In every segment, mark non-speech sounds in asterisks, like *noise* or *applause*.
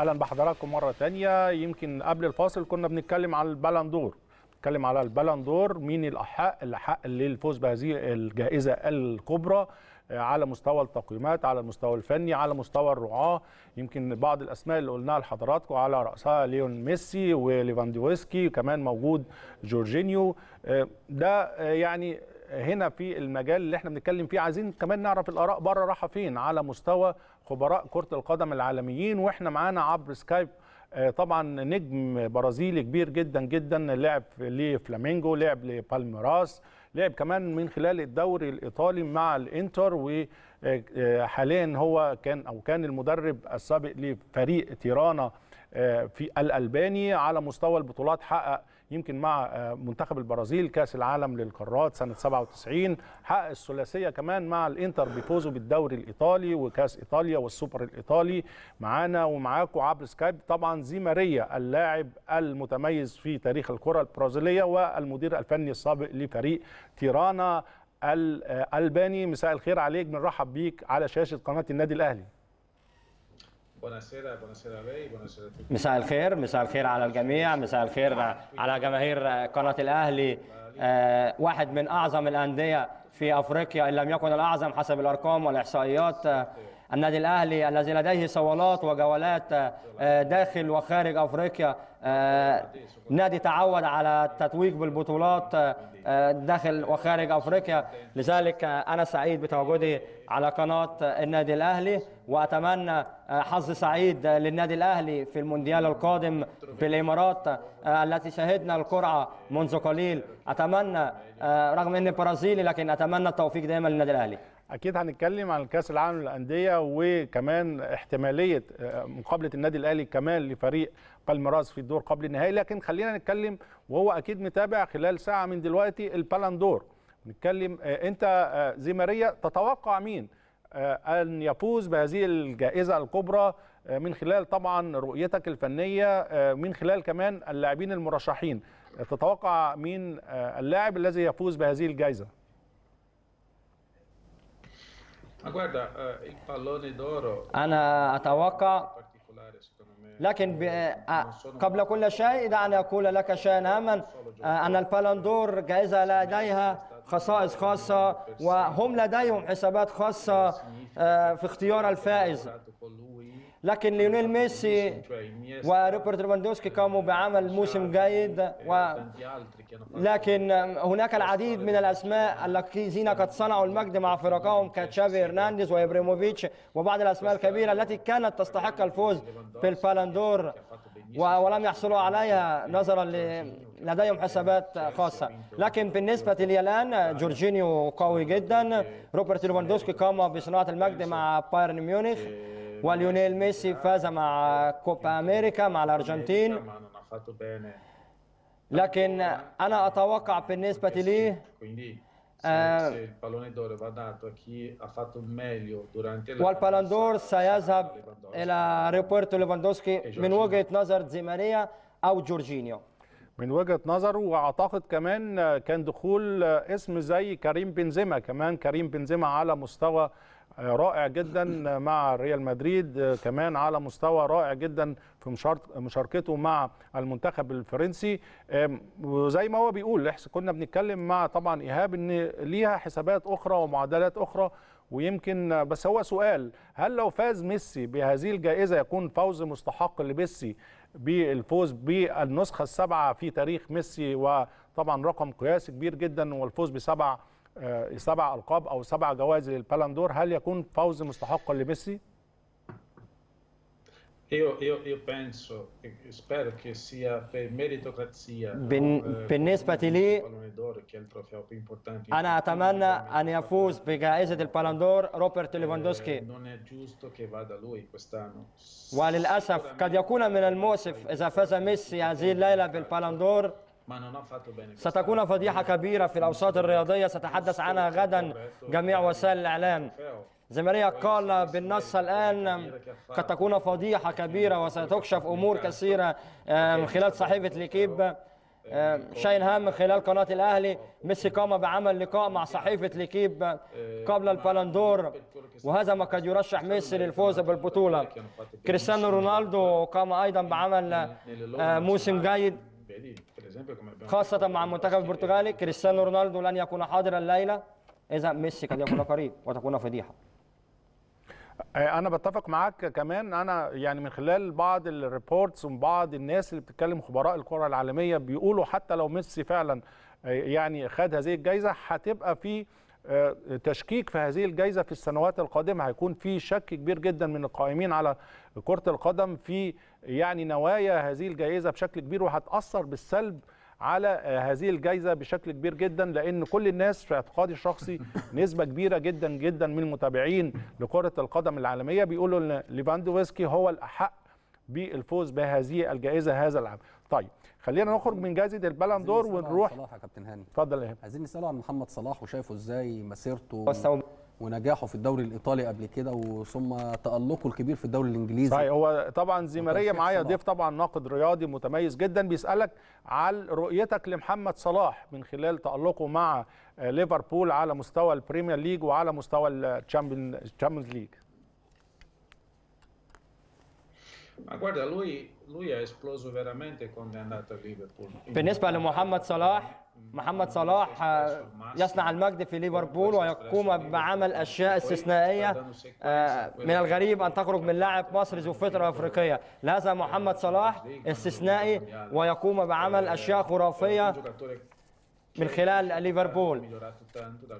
اهلا بحضراتكم مره تانية يمكن قبل الفاصل كنا بنتكلم على البالندور بنتكلم على البالندور مين الاحق اللي حق للفوز بهذه الجائزه الكبرى آه، على مستوى التقييمات على المستوى الفني على مستوى الرعاه يمكن بعض الاسماء اللي قلناها لحضراتكم على راسها ليون ميسي وليفاندوفسكي وكمان موجود جورجينيو آه، ده آه، يعني هنا في المجال اللي احنا بنتكلم فيه عايزين كمان نعرف الاراء بره راحه فين على مستوى خبراء كره القدم العالميين واحنا معانا عبر سكايب آه، طبعا نجم برازيلي كبير جدا جدا لعب لفلامينجو لعب لبالميراس لعب كمان من خلال الدوري الايطالي مع الانتر وحاليا آه، هو كان او كان المدرب السابق لفريق تيرانا آه، في الالباني على مستوى البطولات حقق يمكن مع آه، منتخب البرازيل كاس العالم للقارات سنه 97 حقق الثلاثيه كمان مع الانتر بفوزه بالدوري الايطالي وكاس ايطاليا والسوبر الايطالي معانا ومعاكم عبر سكايب طبعا زي ماريا اللاعب المتميز في تاريخ الكره البرازيليه والمدير الفني السابق لفريق تيرانا الالباني آه، مساء الخير عليك بنرحب بيك على شاشه قناه النادي الاهلي مساء الخير مساء الخير على الجميع مساء الخير على جماهير قناة الأهلي واحد من أعظم الأندية في أفريقيا إن لم يكن الأعظم حسب الأرقام والإحصائيات النادي الأهلي الذي لديه صولات وجولات آه، داخل وخارج أفريقيا آه، نادي تعود على التتويج بالبطولات آه، داخل وخارج أفريقيا لذلك أنا سعيد بتواجدي على قناة النادي الأهلي وأتمنى حظ سعيد للنادي الأهلي في المونديال القادم في الإمارات التي شهدنا القرعة منذ قليل أتمنى رغم أني برازيلي لكن أتمنى التوفيق دائما للنادي الأهلي اكيد هنتكلم عن كاس العالم للانديه وكمان احتماليه آه، مقابله النادي الاهلي كمان لفريق بالميراس في الدور قبل النهائي لكن خلينا نتكلم وهو اكيد متابع خلال ساعه من دلوقتي البالندور نتكلم آه، انت آه، ماريا تتوقع مين ان يفوز بهذه الجائزه الكبرى من خلال طبعا رؤيتك الفنيه من خلال كمان اللاعبين المرشحين تتوقع مين اللاعب الذي يفوز بهذه الجائزه أنا أتوقع لكن قبل كل شيء دعني أقول لك شيئا هاما أن البالندور جائزة لديها خصائص خاصة وهم لديهم حسابات خاصة في اختيار الفائز لكن ليونيل ميسي وروبرت ليفاندوسكي قاموا بعمل موسم جيد و لكن هناك العديد من الاسماء الذين قد صنعوا المجد مع فرقهم كتشافي هرنانديز وابريموفيتش وبعض الاسماء الكبيره التي كانت تستحق الفوز في البالندور ولم يحصلوا عليها نظرا لديهم حسابات خاصة لكن بالنسبة لي الآن جورجينيو قوي جدا روبرت ليفاندوسكي قام بصناعة المجد مع بايرن ميونخ وليونيل ميسي فاز مع كوبا أمريكا مع الأرجنتين لكن أنا أتوقع بالنسبة لي والبالندور سيذهب إلى روبرتو ليفاندوسكي من وجهة نظر زيمانيا أو جورجينيو من وجهه نظره واعتقد كمان كان دخول اسم زي كريم بنزيما كمان كريم بنزيما على مستوى رائع جدا مع ريال مدريد كمان على مستوى رائع جدا في مشاركته مع المنتخب الفرنسي وزي ما هو بيقول كنا بنتكلم مع طبعا ايهاب ان ليها حسابات اخرى ومعادلات اخرى ويمكن بس هو سؤال هل لو فاز ميسي بهذه الجائزه يكون فوز مستحق لميسي بالفوز بالنسخه السبعه في تاريخ ميسي وطبعا رقم قياسي كبير جدا والفوز بسبع آه، سبع القاب او سبع جوائز للبالندور هل يكون فوز مستحقا لميسي؟ بالنسبة لي أنا أتمنى أن يفوز بجائزة البالندور روبرت ليفاندوسكي وللأسف قد يكون من المؤسف إذا فاز ميسي هذه الليلة بالبالندور ستكون فضيحة كبيرة في الأوساط الرياضية ستحدث عنها غدا جميع وسائل الإعلام زميلي قال بالنص الآن قد تكون فضيحة كبيرة وستكشف أمور كثيرة آه، من خلال صحيفة ليكيب آه، شاين هام من خلال قناة الأهلي ميسي قام بعمل لقاء مع صحيفة ليكيب آه، قبل البالندور وهذا ما قد يرشح ميسي للفوز بالبطولة كريستيانو رونالدو قام أيضا بعمل موسم جيد خاصة مع المنتخب البرتغالي كريستيانو رونالدو لن يكون حاضرا الليلة إذا ميسي قد يكون قريب وتكون فضيحة انا بتفق معاك كمان انا يعني من خلال بعض الريبورتس ومن بعض الناس اللي بتتكلم خبراء الكره العالميه بيقولوا حتى لو ميسي فعلا يعني خد هذه الجائزه هتبقى في آه، تشكيك في هذه الجائزة في السنوات القادمة هيكون في شك كبير جدا من القائمين على كرة القدم في يعني نوايا هذه الجائزة بشكل كبير وهتأثر بالسلب على آه، هذه الجائزة بشكل كبير جدا لأن كل الناس في اعتقادي الشخصي *laughs* نسبة كبيرة جدا جدا من المتابعين لكرة القدم العالمية بيقولوا ليفاندوفسكي هو الأحق بالفوز بهذه الجائزة هذا العام طيب خلينا نخرج من جائزه البالون ونروح صلاح يا كابتن هاني اتفضل يا عايزين نساله عن محمد صلاح وشايفه ازاي مسيرته ونجاحه في الدوري الايطالي قبل كده وثم تالقه الكبير في الدوري الانجليزي صحيح هو طبعا زيماريا معايا ضيف طبعا ناقد رياضي متميز جدا بيسالك على رؤيتك لمحمد صلاح من خلال تالقه مع آه، ليفربول على مستوى البريمير ليج وعلى مستوى الشامبيونز ليج Ma guarda, lui, lui è esploso veramente quando è andato a Liverpool. بالنسبة لمحمد صلاح محمد صلاح يصنع المجد في ليفربول ويقوم بعمل أشياء استثنائية من الغريب أن تخرج من لاعب مصري ذو فطرة أفريقية لهذا محمد صلاح استثنائي ويقوم بعمل أشياء خرافية من خلال ليفربول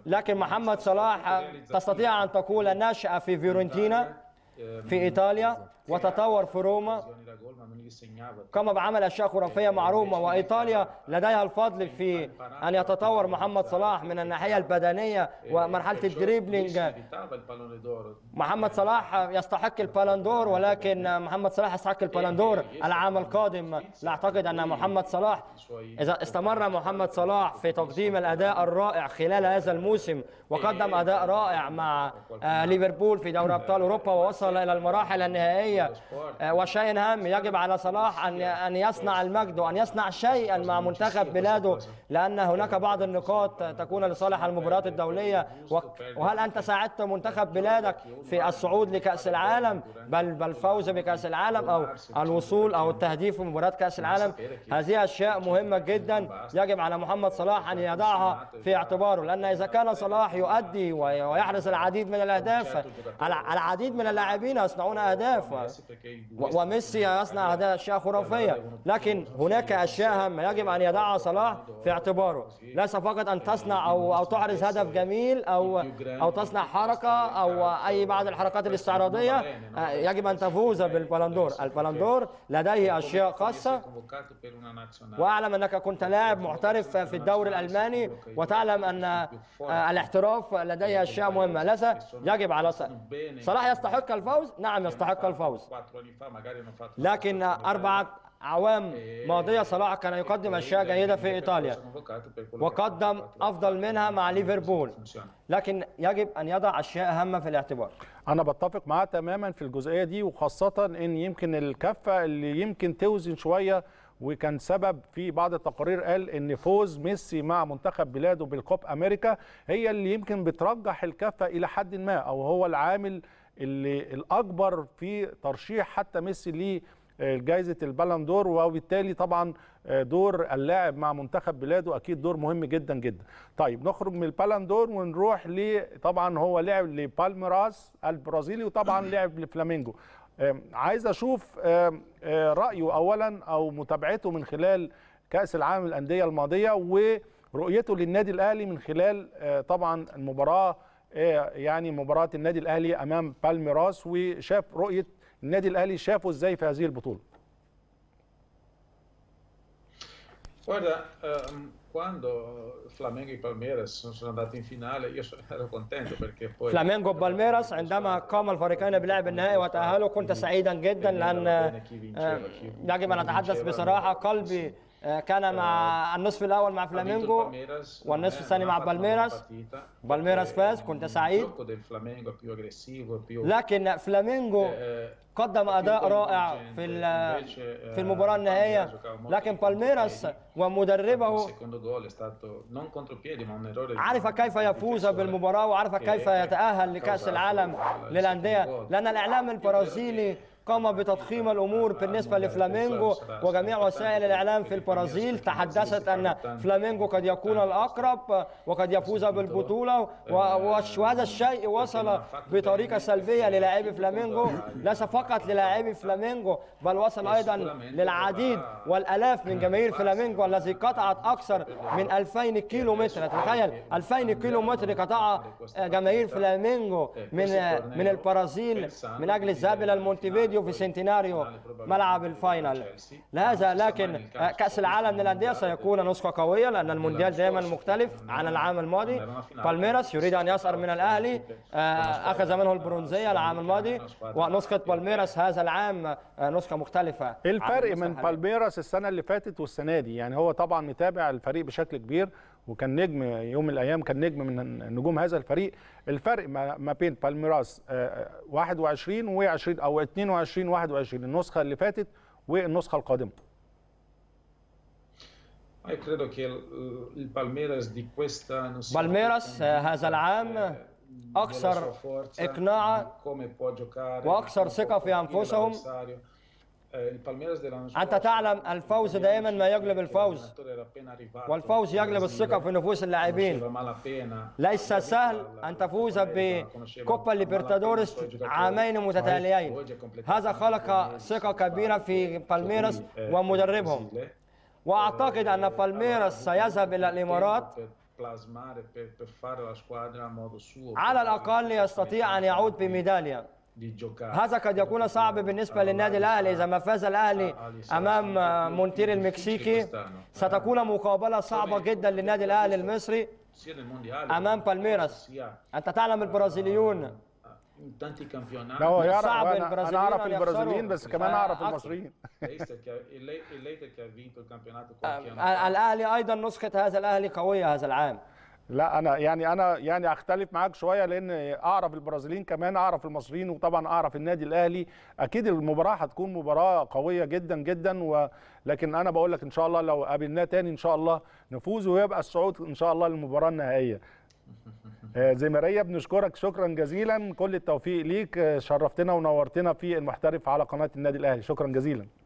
لكن محمد صلاح تستطيع أن تقول نشأ في فيورنتينا في إيطاليا وتطور في روما كما بعمل أشياء خرافية مع روما وإيطاليا لديها الفضل في أن يتطور محمد صلاح من الناحية البدنية ومرحلة الدريبلينج محمد صلاح يستحق البالندور ولكن محمد صلاح يستحق البالندور العام القادم لا أعتقد أن محمد صلاح إذا استمر محمد صلاح في تقديم الأداء الرائع خلال هذا الموسم وقدم أداء رائع مع آه، ليفربول في دوري أبطال أوروبا ووصل إلى المراحل النهائية العالمية آه، وشيء هام يجب على صلاح أن أن يصنع المجد وأن يصنع شيئا مع منتخب بلاده لأن هناك بعض النقاط تكون لصالح المباريات الدولية وهل أنت ساعدت منتخب بلادك في الصعود لكأس العالم بل بل بكأس العالم أو الوصول أو التهديف في مباراة كأس العالم هذه أشياء مهمة جدا يجب على محمد صلاح أن يضعها في اعتباره لأن إذا كان صلاح يؤدي ويحرز العديد من الأهداف العديد من اللاعبين يصنعون أهداف وميسي يصنع اشياء خرافيه لكن هناك اشياء هامه يجب ان يضعها صلاح في اعتباره ليس فقط ان تصنع او او تعرض هدف جميل او او تصنع حركه او اي بعض الحركات الاستعراضيه يجب ان تفوز بالبلندور البلندور لديه اشياء خاصه واعلم انك كنت لاعب محترف في الدوري الالماني وتعلم ان آه، الاحتراف لديه اشياء مهمه ليس يجب على صلاح يستحق الفوز نعم يستحق الفوز المفاوز لكن أربعة أعوام ماضية صلاح كان يقدم أشياء جيدة في إيطاليا وقدم أفضل منها مع ليفربول لكن يجب أن يضع أشياء هامة في الاعتبار أنا بتفق معاه تماما في الجزئية دي وخاصة إن يمكن الكفة اللي يمكن توزن شوية وكان سبب في بعض التقارير قال ان فوز ميسي مع منتخب بلاده بالكوب امريكا هي اللي يمكن بترجح الكفه الى حد ما او هو العامل اللي الاكبر في ترشيح حتى ميسي لجائزه البالون دور وبالتالي طبعا دور اللاعب مع منتخب بلاده اكيد دور مهم جدا جدا طيب نخرج من البالون دور ونروح طبعا هو لعب لبالميراس البرازيلي وطبعا *clears throat* لعب لفلامينجو عايز اشوف أه، رايه اولا او متابعته من خلال كاس العالم الانديه الماضيه ورؤيته للنادي الاهلي من خلال أه، طبعا المباراه إيه، يعني مباراه النادي الاهلي امام بالميراس وشاف رؤيه النادي الاهلي شافه ازاي في هذه البطوله Guarda, um, quando Flamengo e Palmeiras sono andati in finale io ero contento perché poi Flamengo e Palmeiras عندما قام الفريقان بلعب النهائي وتأهلوا كنت سعيدا جدا لأن يجب أن أتحدث بصراحة قلبي آه، كان مع آه، النصف الاول مع فلامينجو والنصف آه، الثاني مع بالميراس بالميراس eh، فاز كنت سعيد لكن فلامينجو eh، eh، قدم اداء رائع في في المباراه النهائيه لكن بالميراس ومدربه عرف كيف يفوز بالمباراه وعرف كيف يتاهل لكاس العالم للانديه لان الاعلام البرازيلي قام بتضخيم الأمور بالنسبة لفلامينجو وجميع وسائل الإعلام في البرازيل تحدثت أن فلامينجو قد يكون الأقرب وقد يفوز بالبطولة وهذا الشيء وصل بطريقة سلبية للاعبي فلامينجو ليس فقط للاعبي فلامينجو بل وصل أيضا للعديد والألاف من جماهير فلامينجو الذي قطعت أكثر من 2000 كيلو متر تخيل 2000 كيلو متر قطعها جماهير فلامينجو من من البرازيل من أجل الذهاب إلى المونتيفيديو فيديو في سنتيناريو ملعب الفاينل لهذا آه، لكن آه، كاس العالم للانديه سيكون نسخه قويه لان المونديال دائما آه، مختلف عن العام الماضي بالميراس يريد ان يسعر من الاهلي اخذ منه البرونزيه العام الماضي ونسخه بالميراس هذا العام نسخه مختلفه ايه الفرق من بالميراس السنه اللي فاتت والسنه دي يعني هو طبعا متابع الفريق بشكل كبير وكان نجم يوم من الايام كان نجم من نجوم هذا الفريق الفرق ما بين بالميراس 21 آه، آه، و20 او 22 21 النسخه اللي فاتت والنسخه القادمه بالميراس هذا العام اكثر اقناعا واكثر ثقه في انفسهم انت تعلم الفوز دائما ما يجلب الفوز والفوز يجلب الثقه في نفوس اللاعبين ليس سهل ان تفوز بكوبا ليبرتادورس عامين متتاليين هذا خلق ثقه كبيره في بالميراس ومدربهم واعتقد ان بالميراس سيذهب الى الامارات على الاقل يستطيع ان يعود بميداليه هذا قد يكون صعب بالنسبة للنادي الأهلي إذا ما فاز الأهلي أمام مونتير المكسيكي ستكون مقابلة صعبة جدا للنادي الأهلي المصري أمام بالميراس أنت تعلم البرازيليون لا هو يعرف صعب أنا, أنا أعرف البرازيليين بس كمان أعرف المصريين الأهلي أيضا نسخة هذا الأهلي قوية هذا العام لا انا يعني انا يعني اختلف معاك شويه لان اعرف البرازيليين كمان اعرف المصريين وطبعا اعرف النادي الاهلي اكيد المباراه هتكون مباراه قويه جدا جدا ولكن انا بقول لك ان شاء الله لو قابلناه تاني ان شاء الله نفوز ويبقى الصعود ان شاء الله للمباراه النهائيه *laughs* آه، زي بنشكرك شكرا جزيلا كل التوفيق ليك آه، شرفتنا ونورتنا في المحترف على قناه النادي الاهلي شكرا جزيلا